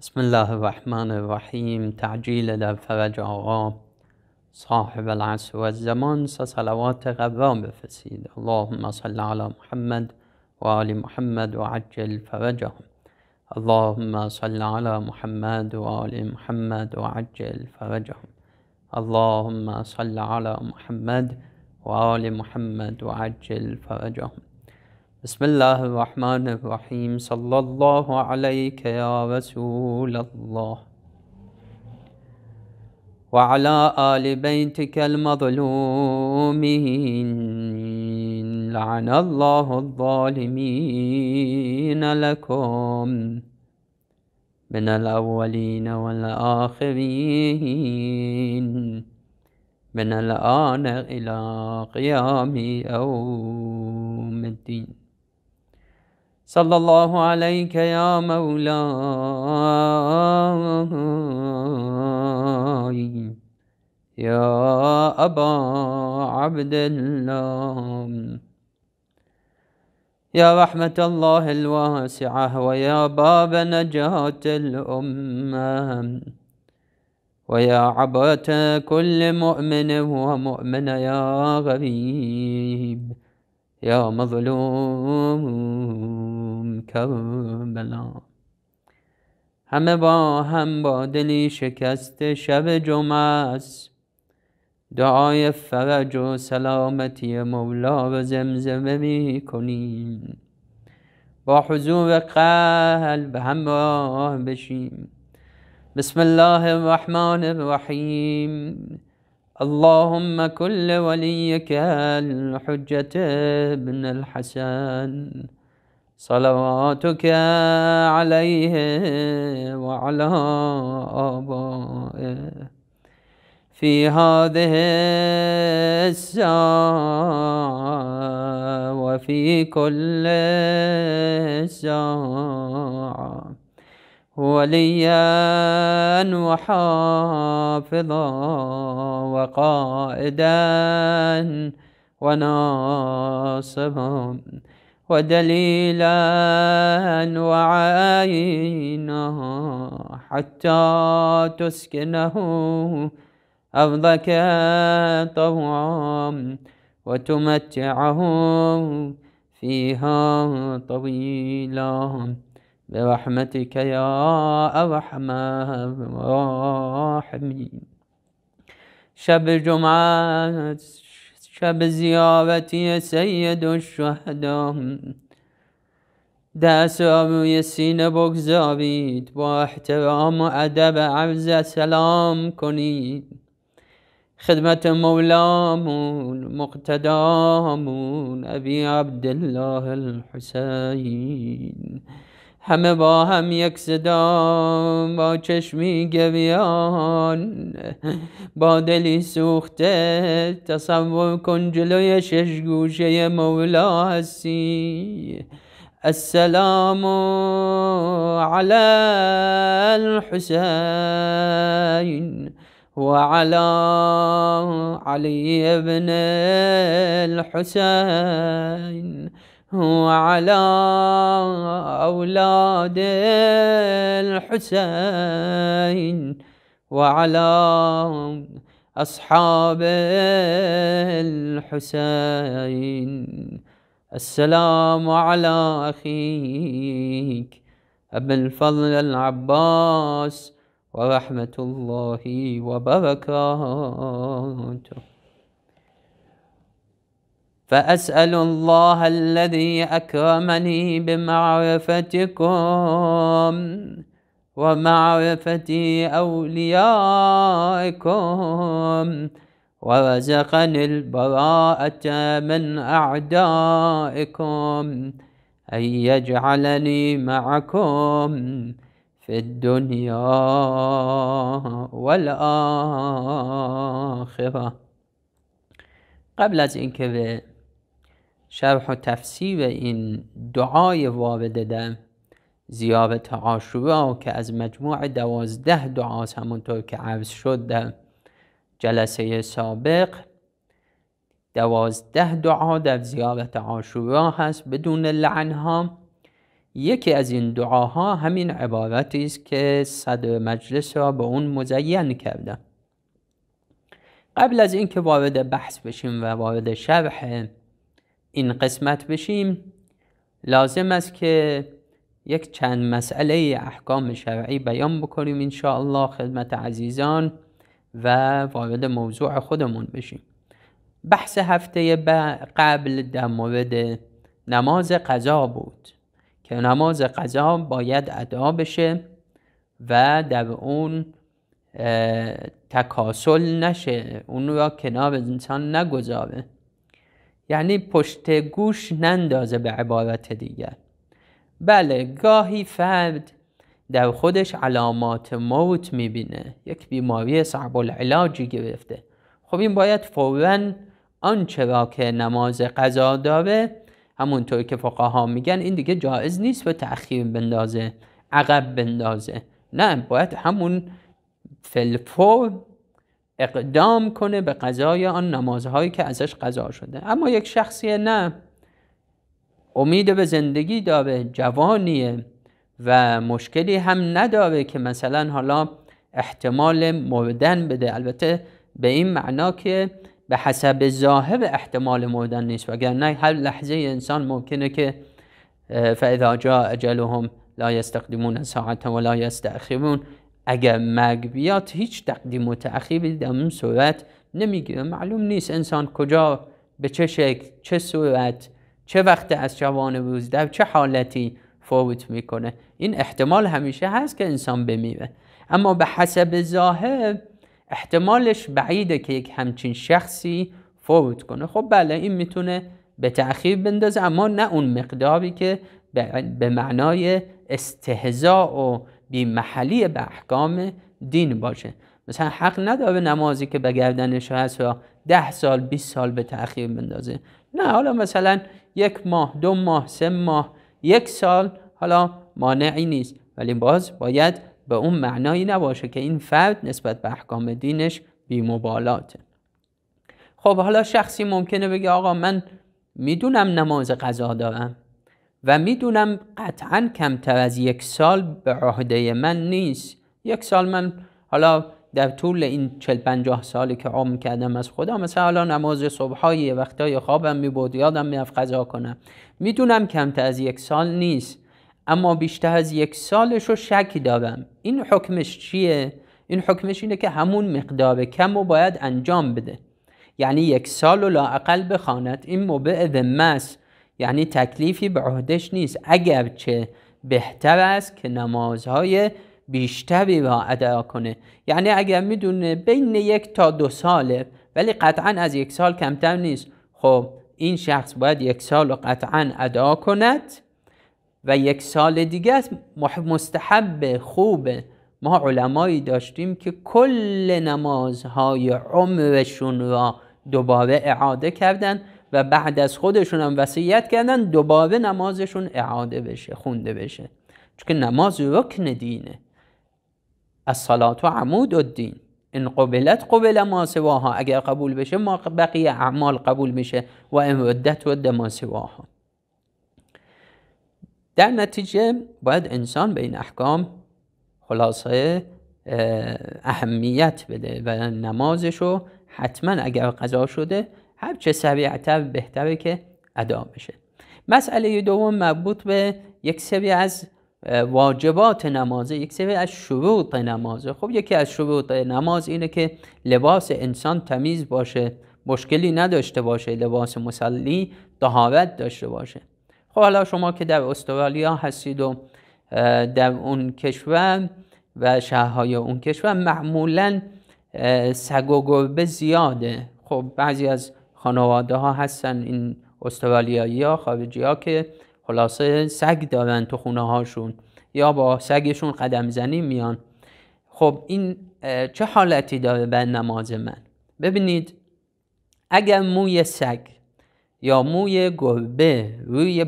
بسم الله الرحمن الرحيم تعجيل إلى فرج صاحب العصر والزمان صلوات غرام فسيد اللهم صل على محمد وآل محمد وعجل فرجهم اللهم صل على محمد وآل محمد وعجل فرجهم اللهم صل على محمد وآل محمد وعجل فرجهم بسم الله الرحمن الرحيم صلى الله عليك يا رسول الله وعلى آل بيتك المظلومين لعن الله الظالمين لكم من الأولين والآخرين من الآن إلى قيام يوم الدين صلى الله عليك يا مولاي يا أبا عبد الله يا رحمة الله الواسعة ويا باب نجاة الأمة ويا عبرة كل مؤمن ومؤمن يا غريب یا مظلوم کربلا همه با هم با دلی شکسته شب جمعه است دعای فرج و سلامتی مولا و زمزمه می کنیم با حضور قلب همراه بشیم بسم الله الرحمن الرحیم اللهم كل وليك الحجة ابن الحسن صلواتك عليه وعلى آبائه في هذه الساعة وفي كل ساعة وليا وحافظا وقائدا وناصبا ودليلا وعينا حتى تسكنه أرضك طوعا وتمتعه فيها طويلا برحمتك يا أرحم الراحمين شب جمعة شب زيارة يا سيد دست را روی سینه بگذارید با احترام و ادب عرض سلام کنید خدمت مولامون مقتدامون ابي عبد الله الحسين همه با هم یک صدا با چشمی گویان با دلی سوخته تصور کن جلوی شش گوشه مولا هستی السلام علی الحسین وعلی علی ابن الحسین وعلى أولاد الحسين وعلى أصحاب الحسين السلام على أخيك أبا الفضل العباس ورحمة الله وبركاته فأسأل الله الذي أكرمني بمعرفتكم ومعرفة أوليائكم ورزقني البراءة من أعدائكم أن يجعلني معكم في الدنيا والآخرة قبل ان اینکه شرح و تفسیر این دعای وارده در زیارت آشورا که از مجموع دوازده دعاست همونطور که عرض شد در جلسه سابق دوازده دعا در زیارت عاشورا هست بدون لعنها یکی از این دعاها همین عبارتی است که صدر مجلس را به اون مزین کردم قبل از اینکه وارد بحث بشیم و وارد شرح این قسمت بشیم لازم است که یک چند مسئله احکام شرعی بیان بکنیم ان الله خدمت عزیزان و وارد موضوع خودمون بشیم بحث هفته قبل در مورد نماز قضا بود که نماز قضا باید ادا بشه و در اون تکاسل نشه اون را کنار انسان نگذاره یعنی پشت گوش نندازه به عبارت دیگر بله گاهی فرد در خودش علامات موت میبینه یک بیماری صعب العلاجی گرفته خب این باید فورا آنچه را که نماز قضا داره همونطور که فقها میگن این دیگه جایز نیست به تأخیر بندازه عقب بندازه نه باید همون فلفور اقدام کنه به قضای آن نمازهایی که ازش قضا شده اما یک شخصی نه امید به زندگی داره جوانیه و مشکلی هم نداره که مثلا حالا احتمال مردن بده البته به این معنا که به حسب ظاهر احتمال مردن نیست وگرنه هر لحظه انسان ممکنه که فاذا جا اجلهم لا یستقدمون ساعت ولا یستأخرون اگر مرگ بیاد هیچ تقدیم و تأخیری در اون صورت نمیگیره معلوم نیست انسان کجا به چه شکل چه صورت چه وقت از جوان روز در چه حالتی فوت میکنه این احتمال همیشه هست که انسان بمیره اما به حسب ظاهر احتمالش بعیده که یک همچین شخصی فوت کنه خب بله این میتونه به تأخیر بندازه اما نه اون مقداری که به معنای استهزاء و محلی به احکام دین باشه مثلا حق نداره نمازی که به گردنش هست را ده سال 20 سال به تأخیر بندازه نه حالا مثلا یک ماه دو ماه سه ماه یک سال حالا مانعی نیست ولی باز باید به اون معنایی نباشه که این فرد نسبت به احکام دینش بیمبالاته خب حالا شخصی ممکنه بگه آقا من میدونم نماز قضا دارم و میدونم قطعا کمتر از یک سال به عهده من نیست یک سال من حالا در طول این چل پنجاه سالی که عمر کردم از خدا مثلا حالا نماز صبحایی وقتای خوابم میبود یادم میرفت قضا کنم میدونم کمتر از یک سال نیست اما بیشتر از یک سالش رو شک دارم این حکمش چیه؟ این حکمش اینه که همون مقدار کم رو باید انجام بده یعنی یک سال و لاعقل بخواند این مبع ذمه است یعنی تکلیفی به عهدش نیست اگرچه بهتر است که نمازهای بیشتری را ادا کنه یعنی اگر میدونه بین یک تا دو ساله ولی قطعا از یک سال کمتر نیست خب این شخص باید یک سال رو قطعا ادا کند و یک سال دیگه است مستحب خوبه ما علمایی داشتیم که کل نمازهای عمرشون را دوباره اعاده کردن و بعد از خودشون هم وصیت کردن دوباره نمازشون اعاده بشه خونده بشه چون نماز رکن دینه از و عمود و دین این قبلت قبل ما سواها اگر قبول بشه ما بقیه اعمال قبول میشه و این ردت رد ما سواها در نتیجه باید انسان به این احکام خلاصه اهمیت بده و نمازشو حتما اگر قضا شده هر چه سریعتر بهتره که ادا بشه مسئله دوم مربوط به یک سری از واجبات نمازه یک سری از شروط نمازه خب یکی از شروط نماز اینه که لباس انسان تمیز باشه مشکلی نداشته باشه لباس مسلی دهارت داشته باشه خب حالا شما که در استرالیا هستید و در اون کشور و شهرهای اون کشور معمولا سگ و گربه زیاده خب بعضی از خانواده ها هستن این استرالیایی ها خارجی ها که خلاصه سگ دارن تو خونه هاشون یا با سگشون قدم زنی میان خب این چه حالتی داره بر نماز من ببینید اگر موی سگ یا موی گربه روی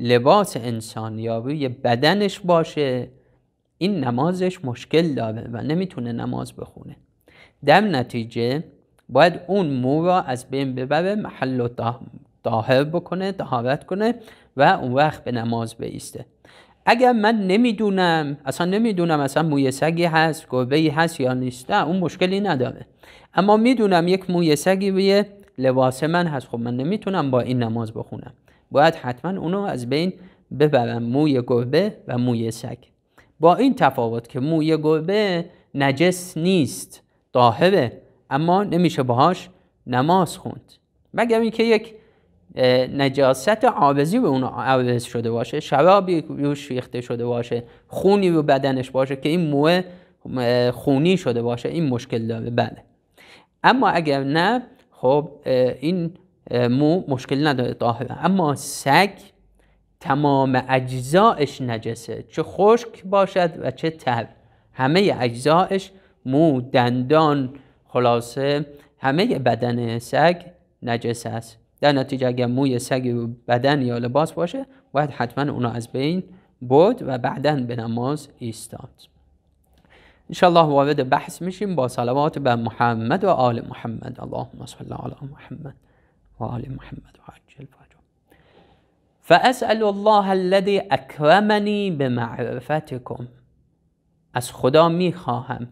لباس انسان یا روی بدنش باشه این نمازش مشکل داره و نمیتونه نماز بخونه در نتیجه باید اون مو را از بین ببره محل و طاهر بکنه تهارت کنه و اون وقت به نماز بیسته اگر من نمیدونم اصلا نمیدونم اصلا موی سگی هست گربه ای هست یا نیست اون مشکلی نداره اما میدونم یک موی سگی روی لباس من هست خب من نمیتونم با این نماز بخونم باید حتما اونو از بین ببرم موی گربه و موی سگ با این تفاوت که موی گربه نجس نیست طاهره اما نمیشه باهاش نماز خوند مگر اینکه یک نجاست عابزی به اون عابز شده باشه شرابی روش ریخته شده باشه خونی رو بدنش باشه که این موه خونی شده باشه این مشکل داره بله اما اگر نه خب این مو مشکل نداره طاهره اما سگ تمام اجزایش نجسه چه خشک باشد و چه تر همه اجزایش مو دندان خلاصه همه بدن سگ نجس است در نتیجه اگر موی سگ بدن یا لباس باشه باید حتما اونا از بین بود و بعدا به نماز ایستاد الله وارد بحث میشیم با صلوات به محمد و آل محمد اللهم صل علی محمد و آل محمد و عجل فاسال الله الذي اكرمني بمعرفتكم از خدا میخواهم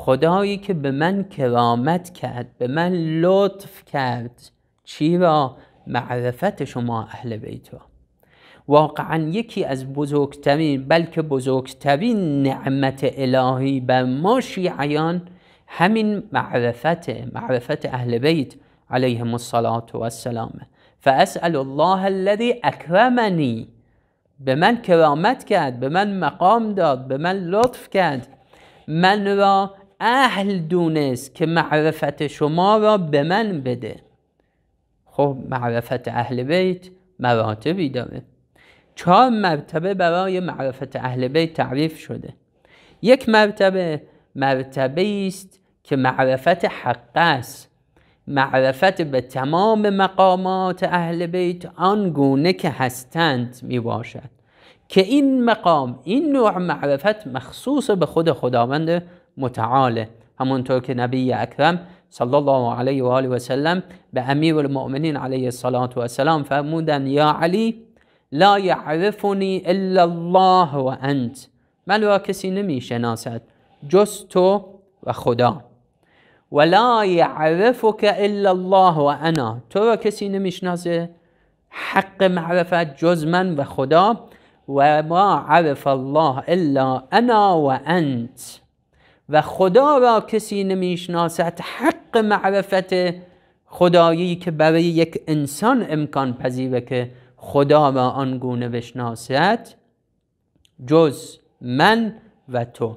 خدایی که به من کرامت کرد به من لطف کرد چی را معرفت شما اهل بیت را واقعا یکی از بزرگترین بلکه بزرگترین نعمت الهی بر ما شیعیان همین معرفت معرفت اهل بیت علیهم الصلاة و السلام فاسأل الله الذي اکرمنی به من کرامت کرد به من مقام داد به من لطف کرد من را اهل دونست که معرفت شما را به من بده خب معرفت اهل بیت مراتبی داره چهار مرتبه برای معرفت اهل بیت تعریف شده یک مرتبه مرتبه است که معرفت حق است معرفت به تمام مقامات اهل بیت آن گونه که هستند می باشد که این مقام این نوع معرفت مخصوص به خود خداوند متعاله طور که نبی اکرم صلی الله علیه و آله و سلم به امیر المؤمنین علیه الصلاة و السلام فرمودن یا علی لا یعرفنی الا الله و انت من را کسی نمی شناسد جز تو و خدا ولا يعرفك الا الله و انا تو را کسی نمیشناسه حق معرفت جز من و خدا و ما عرف الله الا انا و انت و خدا را کسی نمیشناسد حق معرفت خدایی که برای یک انسان امکان پذیره که خدا را آنگونه بشناسد جز من و تو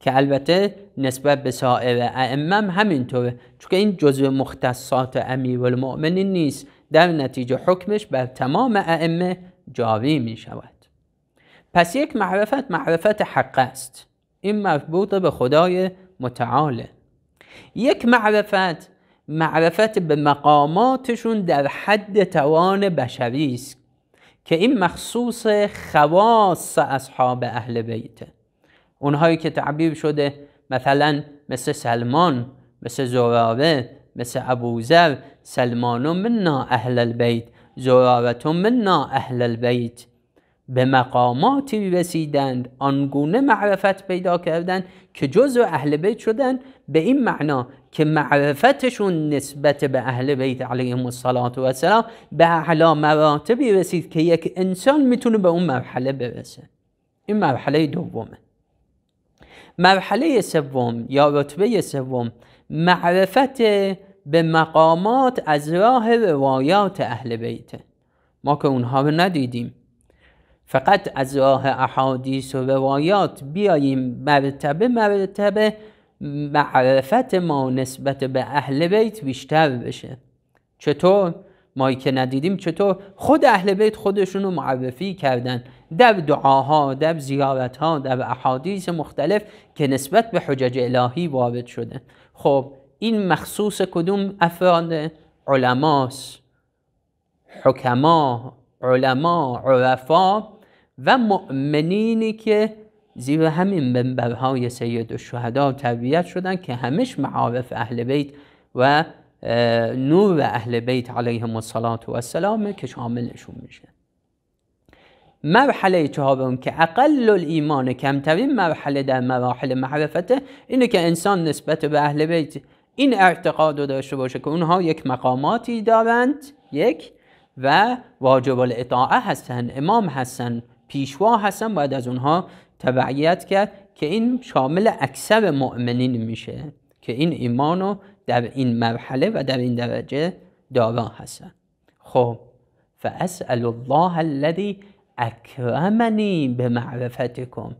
که البته نسبت به سایر ائمم همینطوره چون این جزء مختصات المؤمنین نیست در نتیجه حکمش بر تمام ائمه جاری می شود پس یک معرفت معرفت حق است این مربوط به خدای متعاله یک معرفت معرفت به مقاماتشون در حد توان بشری است که این مخصوص خواص اصحاب اهل بیت. اونهایی که تعبیر شده مثلا مثل سلمان مثل زراره مثل ابوذر سلمان منا اهل البیت زرارتون منا اهل البیت به مقاماتی رسیدند آنگونه معرفت پیدا کردند که جزء اهل بیت شدند به این معنا که معرفتشون نسبت به اهل بیت علیهم السلام و سلام به اعلا مراتبی رسید که یک انسان میتونه به اون مرحله برسه این مرحله دومه مرحله سوم یا رتبه سوم معرفت به مقامات از راه روایات اهل بیت ما که اونها رو ندیدیم فقط از راه احادیث و روایات بیاییم مرتبه مرتبه معرفت ما نسبت به اهل بیت بیشتر بشه چطور؟ ما که ندیدیم چطور خود اهل بیت خودشون رو معرفی کردن در دعاها در زیارتها در احادیث مختلف که نسبت به حجج الهی وارد شده خب این مخصوص کدوم افراد علماس حکما علما عرفا و مؤمنینی که زیر همین منبرهای سید الشهدا تربیت شدن که همش معارف اهل بیت و نور اهل بیت علیهم الصلاة و السلام که شاملشون میشه مرحله چهارم که اقل ایمان کمترین مرحله در مراحل معرفته اینه که انسان نسبت به اهل بیت این اعتقاد رو داشته باشه که اونها یک مقاماتی دارند یک و واجب الاطاعه هستن امام هستن پیشوا هستن باید از اونها تبعیت کرد که این شامل اکثر مؤمنین میشه که این ایمانو در این مرحله و در این درجه دارا هستن خب فاسال الله الذي اکرمنی به معرفتکم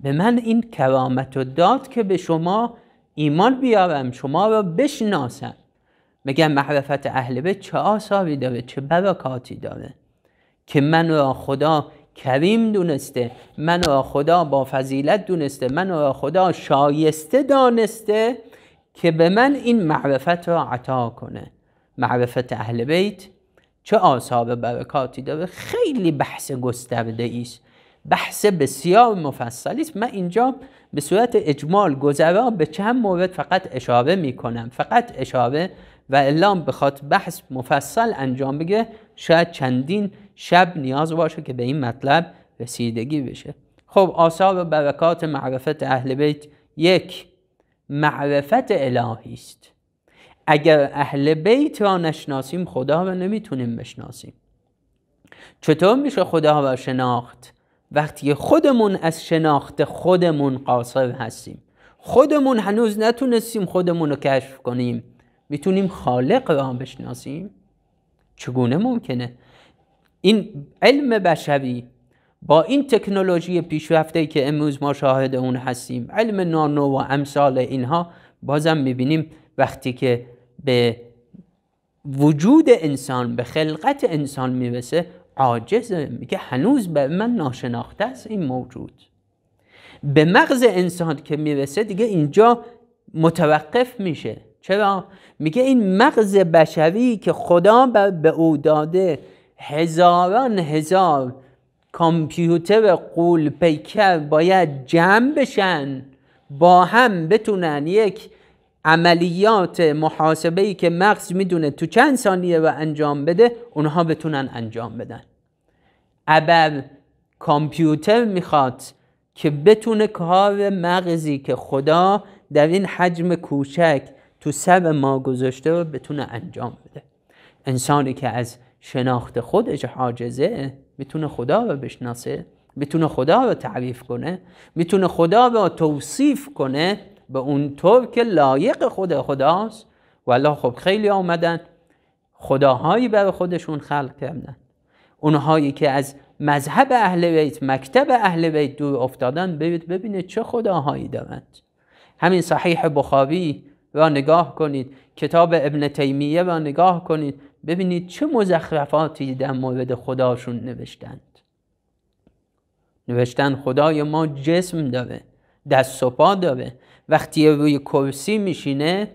به من این کرامت و داد که به شما ایمان بیارم شما را بشناسم میگم معرفت اهل بیت چه آثاری داره چه برکاتی داره که من را خدا کریم دونسته منو خدا با فضیلت دونسته منو خدا شایسته دانسته که به من این معرفت را عطا کنه معرفت اهل بیت چه آثار برکاتی داره خیلی بحث گسترده است بحث بسیار مفصلی است من اینجا به صورت اجمال گذرا به چند مورد فقط اشاره می کنم فقط اشاره و الا بخواد بحث مفصل انجام بگه شاید چندین شب نیاز باشه که به این مطلب رسیدگی بشه خب آثار و برکات معرفت اهل بیت یک معرفت الهی است اگر اهل بیت را نشناسیم خدا را نمیتونیم بشناسیم چطور میشه خدا را شناخت وقتی خودمون از شناخت خودمون قاصر هستیم خودمون هنوز نتونستیم خودمون رو کشف کنیم میتونیم خالق را بشناسیم چگونه ممکنه این علم بشری با این تکنولوژی پیشرفته که امروز ما شاهد اون هستیم علم نانو و امثال اینها بازم میبینیم وقتی که به وجود انسان به خلقت انسان میرسه عاجز میگه هنوز به من ناشناخته است این موجود به مغز انسان که میرسه دیگه اینجا متوقف میشه چرا؟ میگه این مغز بشری که خدا به او داده هزاران هزار کامپیوتر قول پیکر باید جمع بشن با هم بتونن یک عملیات محاسبه ای که مغز میدونه تو چند ثانیه و انجام بده اونها بتونن انجام بدن ابر کامپیوتر میخواد که بتونه کار مغزی که خدا در این حجم کوچک تو سب ما گذاشته رو بتونه انجام بده انسانی که از شناخت خودش حاجزه میتونه خدا رو بشناسه میتونه خدا رو تعریف کنه میتونه خدا رو توصیف کنه به اون طور که لایق خود خداست والا خب خیلی آمدن خداهایی برای خودشون خلق کردن اونهایی که از مذهب اهل بیت مکتب اهل بیت دور افتادن ببینید ببینید چه خداهایی دارند همین صحیح بخاری را نگاه کنید کتاب ابن تیمیه را نگاه کنید ببینید چه مزخرفاتی در مورد خداشون نوشتند نوشتن خدای ما جسم داره دست و پا داره وقتی روی کرسی میشینه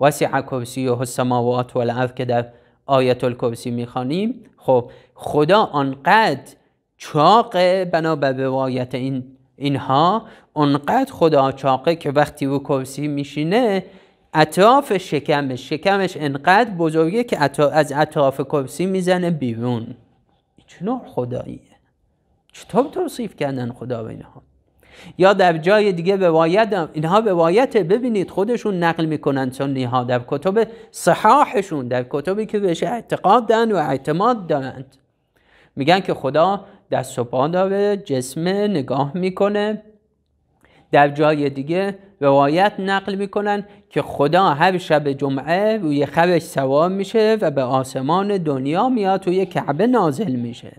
وسیع کرسی و السماوات و که در آیت الکرسی میخوانیم خب خدا آنقدر چاقه بنابر روایت این اینها آنقدر خدا چاقه که وقتی روی کرسی میشینه اطراف شکمش شکمش انقدر بزرگه که از اطراف کرسی میزنه بیرون چه نوع خداییه چطور توصیف کردن خدا به اینها یا در جای دیگه روایت اینها روایت ببینید خودشون نقل میکنن چون ها در کتب صحاحشون در کتبی که بهش اعتقاد دارن و اعتماد دارند میگن که خدا دست و پا داره جسم نگاه میکنه در جای دیگه روایت نقل میکنن که خدا هر شب جمعه روی خرش سوار میشه و به آسمان دنیا میاد توی کعبه نازل میشه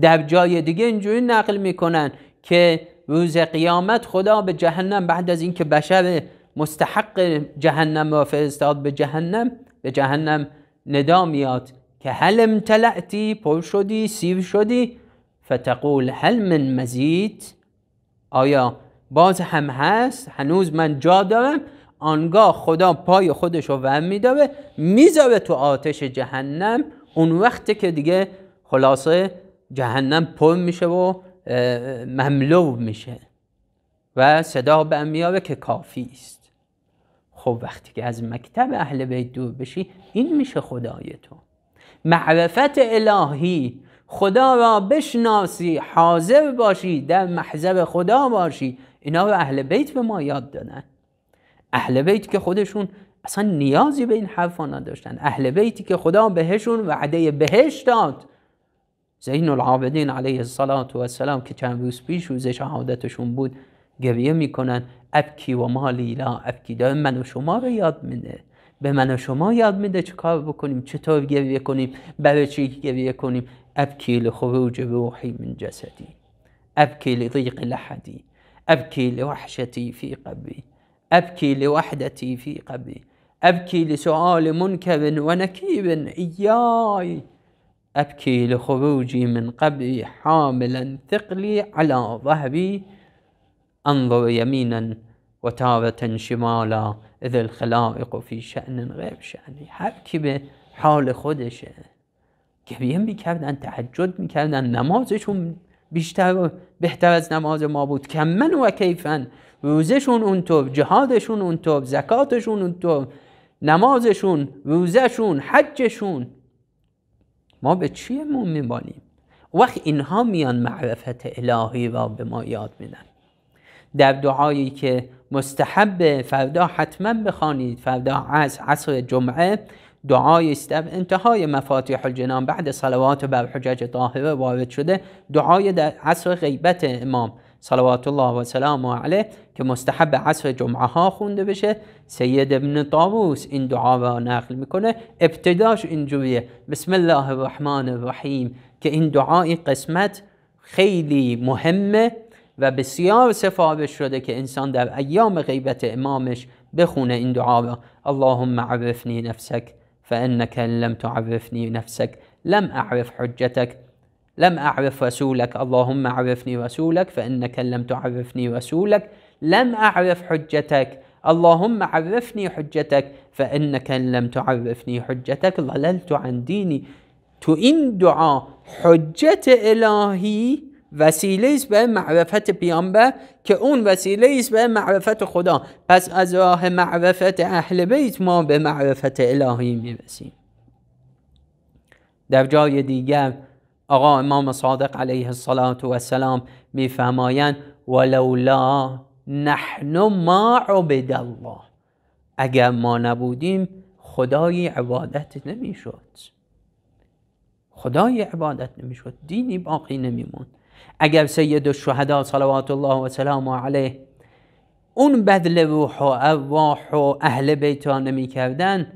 در جای دیگه اینجوری نقل میکنن که روز قیامت خدا به جهنم بعد از اینکه بشر مستحق جهنم را فرستاد به جهنم به جهنم ندا میاد که هل امتلعتی پر شدی سیر شدی فتقول هل من مزید آیا باز هم هست هنوز من جا دارم آنگاه خدا پای خودش رو ور میداره میذاره تو آتش جهنم اون وقتی که دیگه خلاصه جهنم پر میشه و مملو میشه و صدا به که کافی است خب وقتی که از مکتب اهل بیت دور بشی این میشه خدای تو معرفت الهی خدا را بشناسی حاضر باشی در محضر خدا باشی اینا رو اهل بیت به ما یاد دادن اهل بیت که خودشون اصلا نیازی به این حرفا نداشتن اهل بیتی که خدا بهشون وعده بهش داد زین العابدین علیه الصلاة و السلام که چند روز پیش روز شهادتشون بود گریه میکنن ابکی و ما لیلا ابکی داره من و شما رو یاد میده به من و شما یاد میده چه کار بکنیم چطور گریه کنیم برای چی گریه کنیم أبكي لخروج روحي من جسدي أبكي لضيق لحدي أبكي لوحشتي في قبري أبكي لوحدتي في قبري أبكي لسؤال منكر ونكير إياي أبكي لخروجي من قبري حاملا ثقلي على ظهري أنظر يمينا وتارة شمالا إذ الخلائق في شأن غير شأني حبكي بحال خدشه گریه میکردن تحجد میکردن نمازشون بیشتر بهتر از نماز ما بود کمن و کیفن روزشون اونطور جهادشون اونطور زکاتشون اونطور نمازشون روزشون حجشون ما به چیمون مون میبانیم وقت اینها میان معرفت الهی را به ما یاد میدن در دعایی که مستحب فردا حتما بخوانید فردا از عصر جمعه دعای در انتهای مفاتیح الجنان بعد صلوات بر حجج طاهره وارد شده دعای در عصر غیبت امام صلوات الله و سلام علیه که مستحب عصر جمعه ها خونده بشه سید ابن طاووس این دعا را نقل میکنه ابتداش اینجوریه بسم الله الرحمن الرحیم که این دعای قسمت خیلی مهمه و بسیار سفارش شده که انسان در ایام غیبت امامش بخونه این دعا را اللهم عرفنی نفسک فإنك إن لم تعرفني نفسك لم أعرف حجتك لم أعرف رسولك اللهم أعرفني رسولك فإنك إن لم تعرفني رسولك لم أعرف حجتك اللهم عرفني حجتك فإنك إن لم تعرفني حجتك ضللت عن ديني تو این حجة إلهي وسیله است به معرفت پیامبر که اون وسیله است به معرفت خدا پس از راه معرفت اهل بیت ما به معرفت الهی میرسیم در جای دیگر آقا امام صادق علیه الصلاة و السلام میفرمایند ولولا نحن ما عبد الله اگر ما نبودیم خدای عبادت نمیشد خدای عبادت نمیشد دینی باقی نمیموند اگر سید الشهدا صلوات الله و سلام علیه اون بدل روح و ارواح و اهل بیت را نمی کردن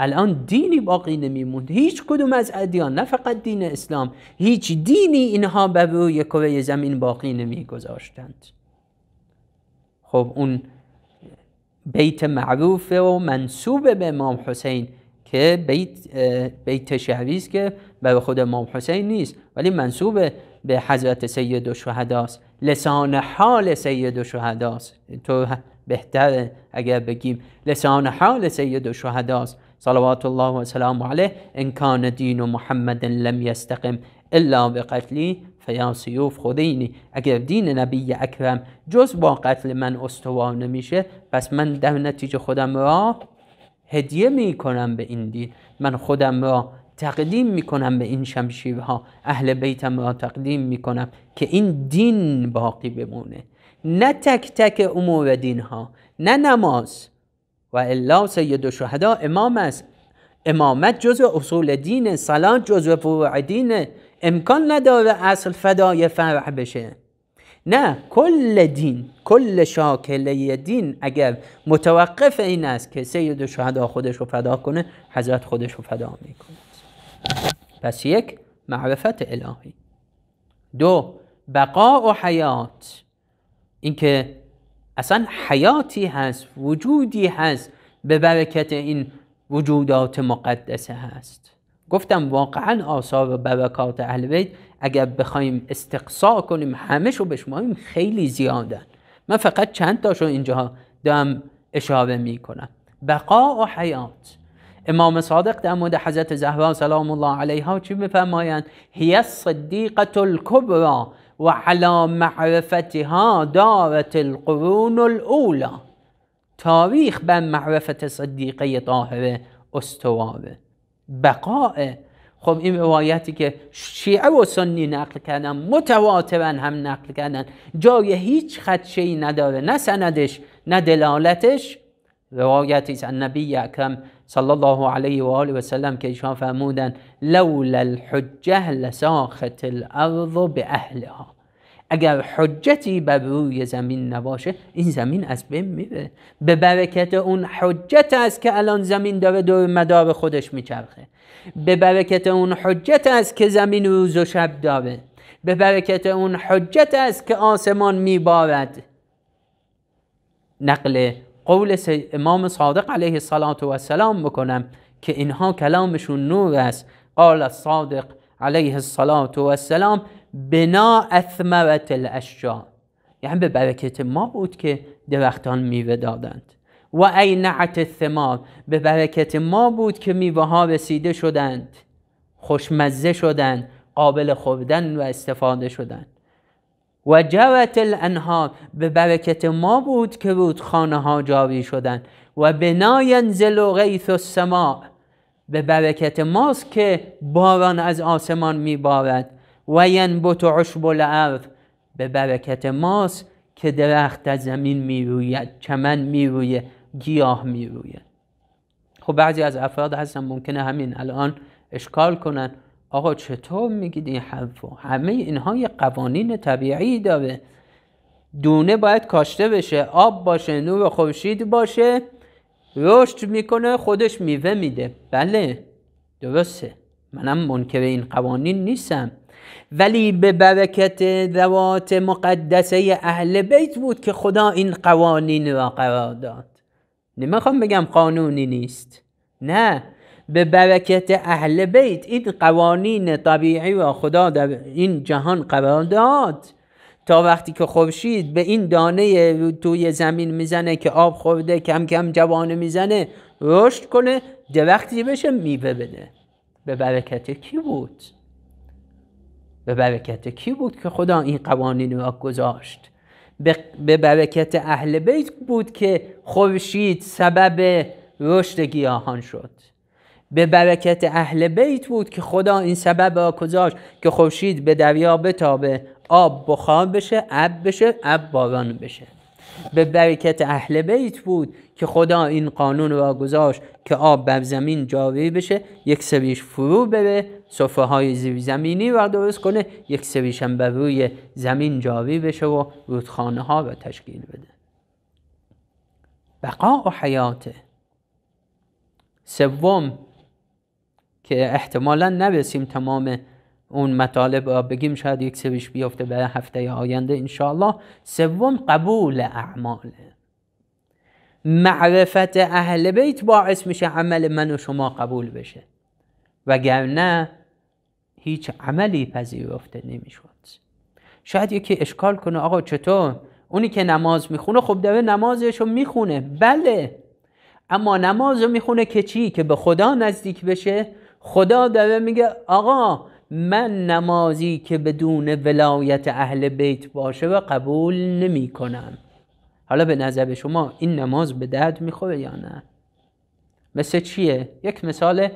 الان دینی باقی موند هیچ کدوم از ادیان نه فقط دین اسلام هیچ دینی اینها بر روی کره زمین باقی گذاشتند خب اون بیت معروف و منصوب به امام حسین که بیت, بیت شهری که برای خود امام حسین نیست ولی منصوبه به حضرت سید و شهداست لسان حال سید و شهداست تو بهتر اگر بگیم لسان حال سید و شهداست صلوات الله و سلام علیه ان کان دین محمد لم یستقم الا به قتلی فیا سیوف خودینی اگر دین نبی اکرم جز با قتل من استوار نمیشه پس من در نتیجه خودم را هدیه میکنم به این دین من خودم را تقدیم میکنم به این شمشیرها اهل بیتم را تقدیم میکنم که این دین باقی بمونه نه تک تک امور دین ها نه نماز و الا سید و شهدا امام است امامت جزء اصول دینه سلام جزء فروع دینه امکان نداره اصل فدای فرع بشه نه کل دین کل شاکله دین اگر متوقف این است که سید و شهدا خودش رو فدا کنه حضرت خودش رو فدا میکنه پس یک معرفت الهی دو بقا و حیات اینکه اصلا حیاتی هست وجودی هست به برکت این وجودات مقدسه هست گفتم واقعا آثار و برکات اهل بیت اگر بخوایم استقصا کنیم همشو بشماریم خیلی زیادن من فقط چند تاشو اینجا دارم اشاره میکنم کنم بقا و حیات امام صادق در مورد حضرت زهرا سلام الله علیها چی میفرمایند هی الصدیقه الکبرا و علی معرفتها دارت القرون الاولی تاریخ بر معرفت صدیقه طاهره استواره بقاء خب این روایتی که شیعه و سنی نقل کردن متواترا هم نقل کردن جای هیچ خدشه نداره نه سندش نه دلالتش روایتی از نبی اکرم صلی الله علیه و آله و سلم که ایشان فرمودند لولا الحجه لساخت الارض به اهلها اگر حجتی بر روی زمین نباشه این زمین از بین میره به برکت اون حجت است که الان زمین داره دور مدار خودش میچرخه به برکت اون حجت است که زمین روز و شب داره به برکت اون حجت است که آسمان میبارد نقل قول امام صادق علیه السلام بکنم که اینها کلامشون نور است قال صادق علیه السلام و السلام بنا اثمرت الاشجار یعنی به برکت ما بود که درختان میوه دادند و اینعت الثمار به برکت ما بود که میوه ها رسیده شدند خوشمزه شدند قابل خوردن و استفاده شدند و جوت الانهار به برکت ما بود که خانه ها جاری شدن و بنا ینزل و غیث السماء به برکت ماست که باران از آسمان میبارد و ینبت عشب الارض به برکت ماست که درخت از زمین میروید چمن میروید گیاه میروید خب بعضی از افراد هستن ممکنه همین الان اشکال کنن آقا چطور میگید این حرف؟ همه اینها یه قوانین طبیعی داره دونه باید کاشته بشه آب باشه نور خورشید باشه رشد میکنه خودش میوه میده بله درسته منم منکر این قوانین نیستم ولی به برکت ذوات مقدسه اهل بیت بود که خدا این قوانین را قرار داد نمیخوام بگم قانونی نیست نه به برکت اهل بیت این قوانین طبیعی و خدا در این جهان قرار داد تا وقتی که خورشید به این دانه توی زمین میزنه که آب خورده کم کم جوانه میزنه رشد کنه وقتی بشه میوه بده به برکت کی بود به برکت کی بود که خدا این قوانین را گذاشت به برکت اهل بیت بود که خورشید سبب رشد گیاهان شد به برکت اهل بیت بود که خدا این سبب را گذاشت که خورشید به دریا بتابه آب بخار بشه اب بشه اب باران بشه به برکت اهل بیت بود که خدا این قانون را گذاشت که آب بر زمین جاری بشه یک سریش فرو بره صفحه های زیر زمینی را درست کنه یک سریش هم بر روی زمین جاری بشه و رودخانه ها را تشکیل بده بقا و حیاته سوم که احتمالا نرسیم تمام اون مطالب را بگیم شاید یک سریش بیفته برای هفته آینده انشاءالله سوم قبول اعمال معرفت اهل بیت باعث میشه عمل من و شما قبول بشه وگرنه هیچ عملی پذیرفته نمیشد شاید یکی اشکال کنه آقا چطور اونی که نماز میخونه خب داره نمازش رو میخونه بله اما نماز رو میخونه که چی که به خدا نزدیک بشه خدا داره میگه آقا من نمازی که بدون ولایت اهل بیت باشه و قبول نمی کنم حالا به نظر شما این نماز به درد میخوره یا نه مثل چیه؟ یک مثال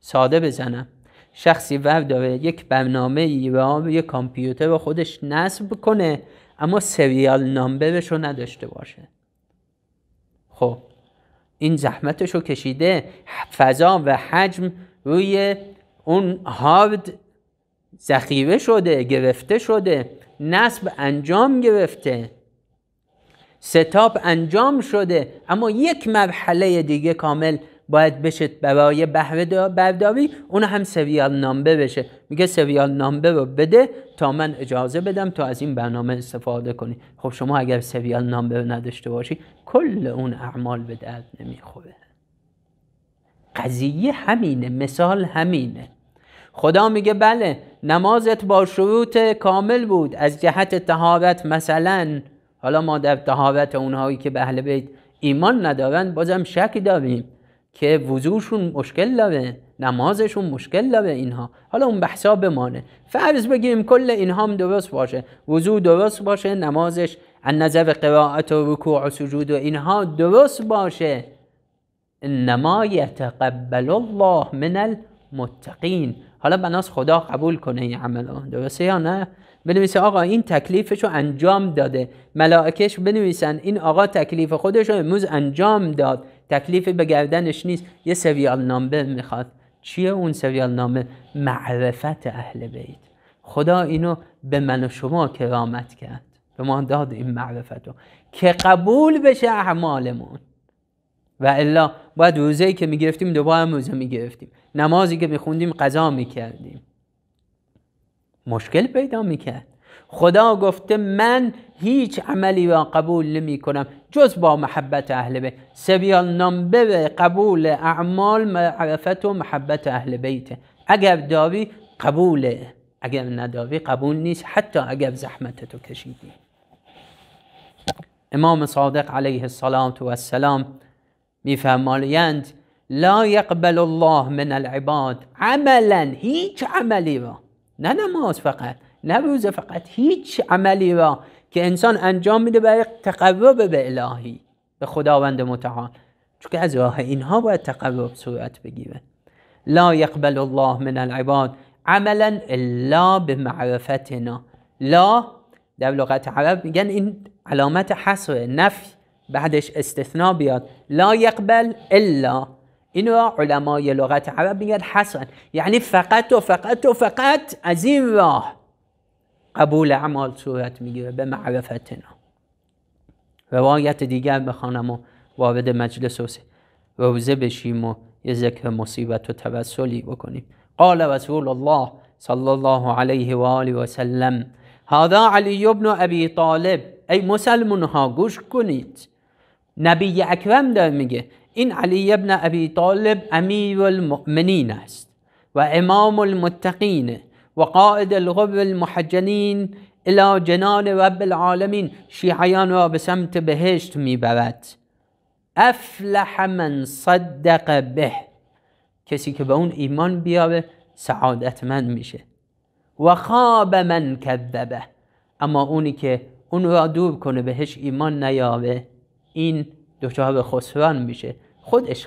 ساده بزنم شخصی داره یک برنامه ای را یک کامپیوتر رو خودش نصب کنه اما سریال نامبرش رو نداشته باشه خب این زحمتش رو کشیده فضا و حجم روی اون هارد ذخیره شده گرفته شده نصب انجام گرفته ستاپ انجام شده اما یک مرحله دیگه کامل باید بشه برای بهره برداری اون هم سریال نامبر بشه میگه سریال نامبر رو بده تا من اجازه بدم تا از این برنامه استفاده کنی خب شما اگر سریال نامبر نداشته باشی کل اون اعمال به درد نمیخوره قضیه همینه مثال همینه خدا میگه بله نمازت با شروط کامل بود از جهت تهاوت مثلا حالا ما در تهاوت اونهایی که به اهل بیت ایمان ندارن بازم شک داریم که وضوعشون مشکل داره نمازشون مشکل داره اینها حالا اون بحثا بمانه فرض بگیم کل اینها هم درست باشه وضوع درست باشه نمازش از نظر قرائت و رکوع و سجود و اینها درست باشه انما یتقبل الله من المتقین حالا بناس خدا قبول کنه این عمل درسته یا نه بنویسه آقا این تکلیفش رو انجام داده ملائکش بنویسن این آقا تکلیف خودش رو امروز انجام داد تکلیف به گردنش نیست یه سریال نام میخواد چیه اون سریال نامه؟ معرفت اهل بیت خدا اینو به من و شما کرامت کرد به ما داد این معرفت رو که قبول بشه اعمالمون و الا باید روزه که میگرفتیم دوباره هم روزه میگرفتیم نمازی که میخوندیم قضا میکردیم مشکل پیدا میکرد خدا گفته من هیچ عملی را قبول نمی کنم جز با محبت اهل بیت سریال نمبر قبول اعمال معرفت و محبت اهل بیت اگر داری قبوله اگر نداری قبول نیست حتی اگر زحمتتو کشیدی امام صادق علیه السلام و السلام میفرمایند لا یقبل الله من العباد عملا هیچ عملی را نه نماز فقط نه روزه فقط هیچ عملی را که انسان انجام میده برای تقرب به الهی به خداوند متعال چون از راه اینها باید تقرب صورت بگیره لا یقبل الله من العباد عملا الا به معرفتنا لا در لغت عرب میگن این علامت حصر نفی بعدش استثناء بیاد لا یقبل الا اینو علمای لغت عرب میگن حسن یعنی فقط و فقط و فقط از این راه قبول اعمال صورت میگیره به معرفتنا روایت دیگر بخوانم و وارد مجلس روزه بشیم و یه ذکر مصیبت و توسلی بکنیم قال رسول الله صلی الله علیه و آله هذا علی ابن ابی طالب ای مسلمون ها گوش کنید نبی اکرم در میگه این علی ابن ابی طالب امیر المؤمنین است و امام المتقین و قائد الغر المحجنین الی جنان رب العالمین شیعیان را به سمت بهشت میبرد افلح من صدق به کسی که به اون ایمان بیاره من میشه و خواب من کذبه اما اونی که اون را دور کنه بهش ایمان نیاره این دچار به خسران میشه خودش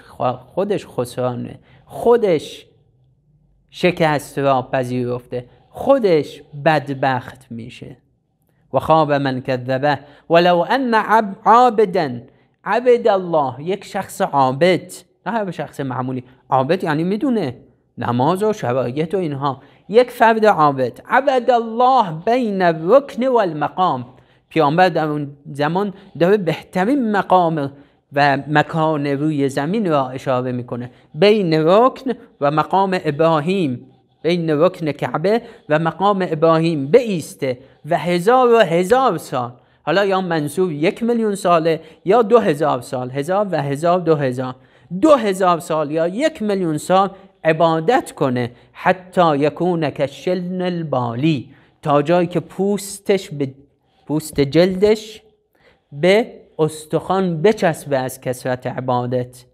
خودش خسرانه خودش شکست را پذیرفته خودش بدبخت میشه و خواب من کذبه ولو ان عب عابدا عبد الله یک شخص عابد نه هر شخص معمولی عابد یعنی میدونه نماز و شرایط و اینها یک فرد عابد عبد الله بین رکن و المقام پیامبر در اون زمان داره بهترین مقام و مکان روی زمین را اشاره میکنه بین رکن و مقام ابراهیم بین رکن کعبه و مقام ابراهیم بیسته و هزار و هزار سال حالا یا منصور یک میلیون ساله یا دو هزار سال هزار و هزار دو هزار دو هزار سال یا یک میلیون سال عبادت کنه حتی یکون که البالی تا جایی که پوستش به پوست جلدش به استخوان بچسبه از کسرت عبادت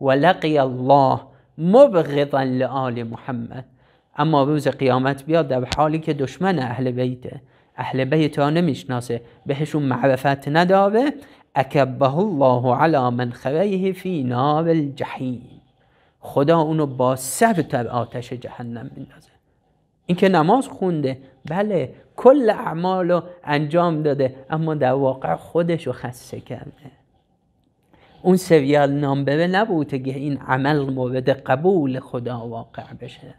و لقی الله مبغضا لآل محمد اما روز قیامت بیاد در حالی که دشمن اهل بیته اهل بیت را نمیشناسه بهشون معرفت نداره اکبه الله علی من خریه فی نار الجحیم خدا اونو با سر آتش جهنم میندازه اینکه نماز خونده بله کل اعمال رو انجام داده اما در واقع خودش رو خسته کرده اون سریال نامبره نبوده که این عمل مورد قبول خدا واقع بشه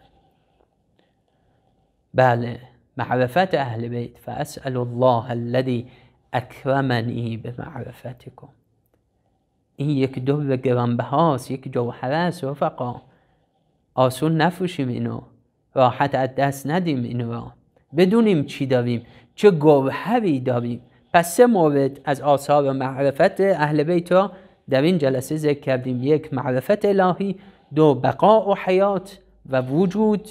بله معرفت اهل بیت فاسال الله الذی اکرمنی به این یک دور گرانبه هاست یک جوهره است رفقا آسون نفروشیم اینو راحت از دست ندیم اینو را بدونیم چی داریم چه گوهری داریم پس سه مورد از آثار معرفت اهل بیت را در این جلسه ذکر کردیم یک معرفت الهی دو بقا و حیات و وجود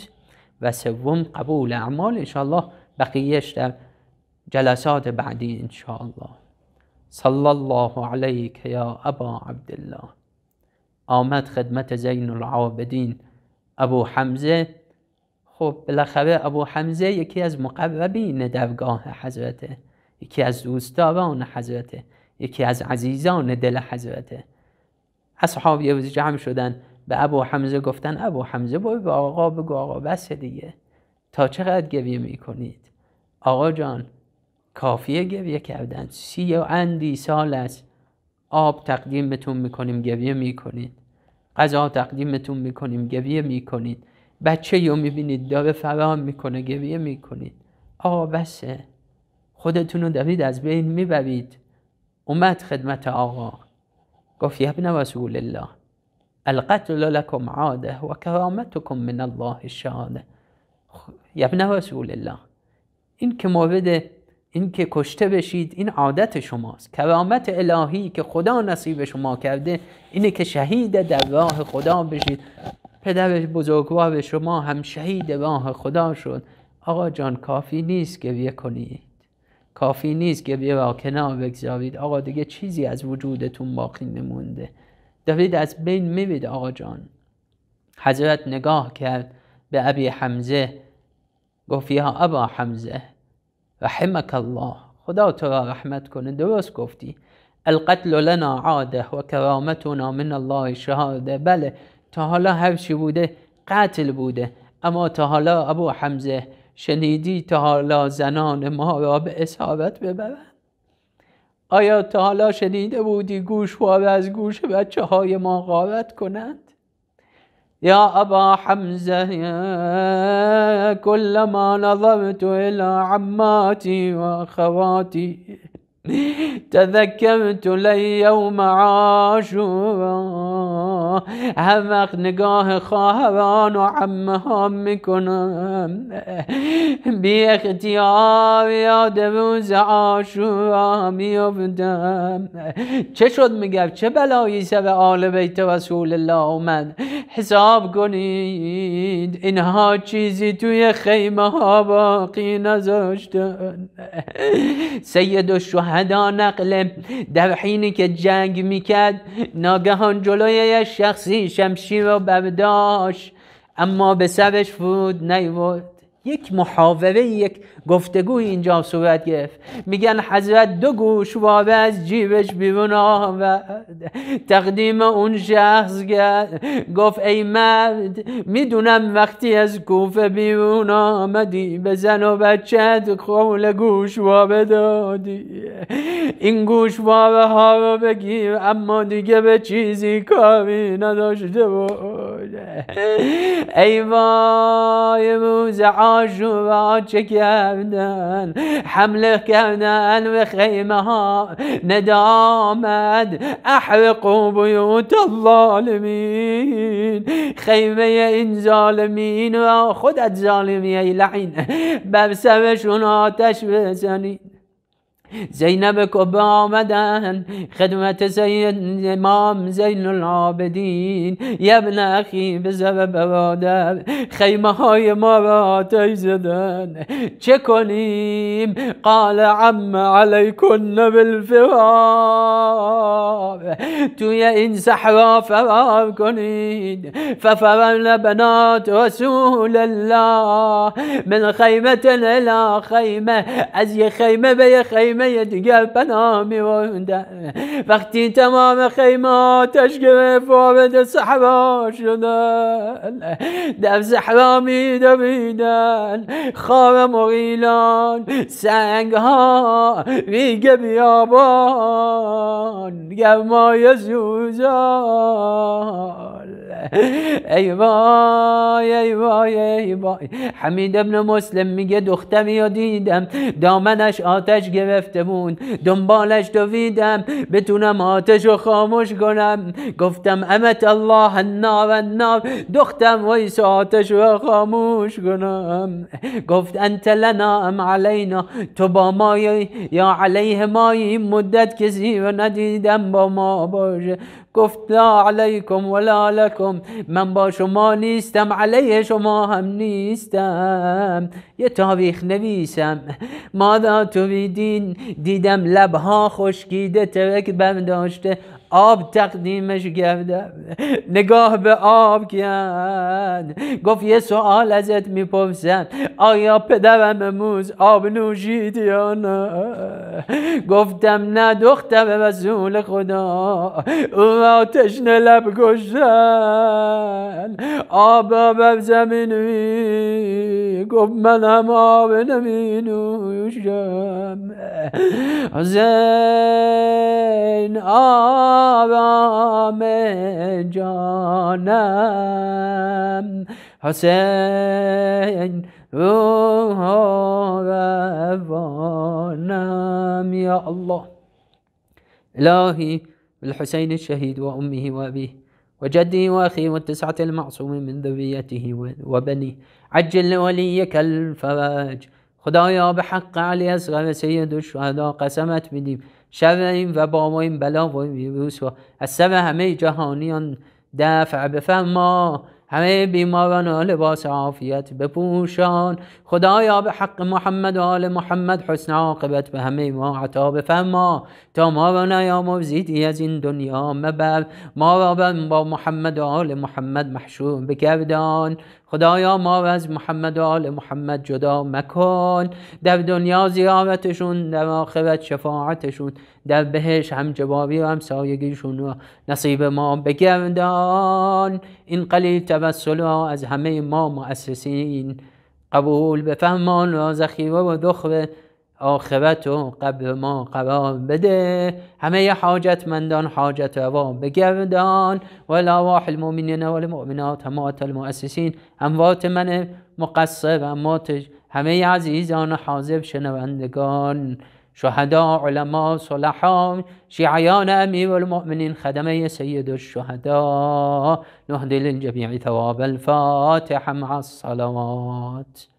و سوم قبول اعمال الله بقیهش در جلسات بعدی الله. صلی الله علیک یا ابا عبدالله آمد خدمت زین العابدین ابو حمزه خب بالاخره ابو حمزه یکی از مقربین درگاه حضرته یکی از دوستداران حضرته یکی از عزیزان دل حضرته اصحاب یه روز جمع شدن به ابو حمزه گفتن ابو حمزه برو به آقا بگو آقا بس دیگه تا چقدر گریه میکنید آقا جان کافیه گریه کردن سی و اندی سال است آب تقدیمتون میکنیم گریه میکنید غذا تقدیمتون میکنیم گریه میکنید بچه یا میبینید داره فرام میکنه گریه میکنید آقا بسه خودتون رو دارید از بین میبرید اومد خدمت آقا گفت یبن رسول الله القتل لکم عاده و کرامتکم من الله شهاده خب، یبن رسول الله این که مورد این که کشته بشید این عادت شماست کرامت الهی که خدا نصیب شما کرده اینه که شهید در راه خدا بشید پدر بزرگوار به شما هم شهید راه خدا شد آقا جان کافی نیست گریه کنید کافی نیست گریه را کنار بگذارید آقا دیگه چیزی از وجودتون باقی نمونده دارید از بین میرید آقا جان حضرت نگاه کرد به ابی حمزه گفت یا ابا حمزه رحمک الله خدا تو را رحمت کنه درست گفتی القتل لنا عاده و کرامتنا من الله شهاده بله تا حالا هر چی بوده قتل بوده اما تا حالا ابو حمزه شنیدی تا حالا زنان ما را به اصابت ببرند آیا تا حالا شنیده بودی گوش و از گوش بچه های ما غارت کنند یا ابا حمزه ما نظرت الی و خواتی تذکرت لیوم عاشورا هر وقت نگاه خواهران و عمه ها میکنم بی اختیار یاد روز عاشورا میافتم چه شد میگم چه بلایی سر آل بیت رسول الله من حساب کنید اینها چیزی توی خیمه ها باقی نذاشتن سید و هدا نقل در حینی که جنگ میکرد ناگهان جلوی یک شخصی شمشی رو برداشت اما به سرش فرود نیورد یک محاوره یک گفتگوی اینجا صورت گرفت میگن حضرت دو گوش وابه از جیبش بیرون و تقدیم اون شخص گرد گفت ای مرد میدونم وقتی از کوفه بیرون آمدی به زن و بچت قول گوش وابه دادی این گوش ها رو بگیر اما دیگه به چیزی کاری نداشته بود ای وای روز عاشورا چه کرد أبدا حمل كنان وخيمها ندامد أحرقوا بيوت الظالمين خيمه إن ظالمين وأخذت ظالمي لعين لعین آتش بزنید زينب كبا مدن خدمة سيد إمام زين العابدين يا ابن أخي به سبب خيمة های ما را آتش زدن چه کنیم قال عم عليكن بالفرار توی این صحرا فرار کنید ففرن بنات رسول الله من خيمة الى خيمة از یه خیمه به یه خیمه دیگر پناه میبردن وقتی تمام خیمه آتش گرفت وارد صحرا شدن در صحرا میدویدن خار مغیلان سنگ ها ریگ بیابان گرمای زوزان ای وای ای وای ای وای حمید ابن مسلم میگه دختمی یا دیدم دامنش آتش گرفته بود دنبالش دویدم بتونم آتش رو خاموش کنم گفتم امت الله النار النار دختم ویس آتش رو خاموش کنم گفت انت لنا ام علینا تو با ما یا علیه ما مدت کسی رو ندیدم با ما باشه گفت لا علیکم ولا لکم من با شما نیستم علیه شما هم نیستم یه تاریخ نویسم مادا تو دیدم لبها خشکیده ترک برداشته آب تقدیمش گفته نگاه به آب کرد گفت یه سوال ازت میپرسم آیا پدرم موز آب نوشید یا نه گفتم نه دختر رسول خدا او را تشنه لب گشتن آب را بر زمین گفت من هم آب نمی نوشم زین آب آرام جانم حسین روح روانم يا الله إلهي بالحسين الشهيد وأمه وأبيه وجدي وأخي والتسعة المعصوم من ذريته وبنيه عجل لوليك الفرج خدایا به حق علی از و سید شهدا قسمت میدیم شب این و با این بلا و این ویروس و از سب همه جهانیان دفع بفرما همه بیماران و لباس عافیت بپوشان خدایا به حق محمد و آل محمد حسن عاقبت به همه ما عطا بفرما تا ما را نیا از این دنیا مبر ما را با محمد و آل محمد محشور بگردان خدایا ما از محمد و آل محمد جدا مکن در دنیا زیارتشون در آخرت شفاعتشون در بهش هم جوابی و هم سایگیشون نصیب ما بگردان این قلیل توسل از همه ما مؤسسین قبول بفهمان و ذخیره و ذخره عاقبت و قبر ما قرار بده همه ی حاجت روا بگردان و لواح المؤمنین و المؤمنات همات المؤسسین اموات من مقصر اموات همه عزیزان حاضر شنوندگان شهدا علما صلحا شیعیان امیر المؤمنین خدمه سید الشهدا نهدي للجميع ثواب الفاتحه مع الصلوات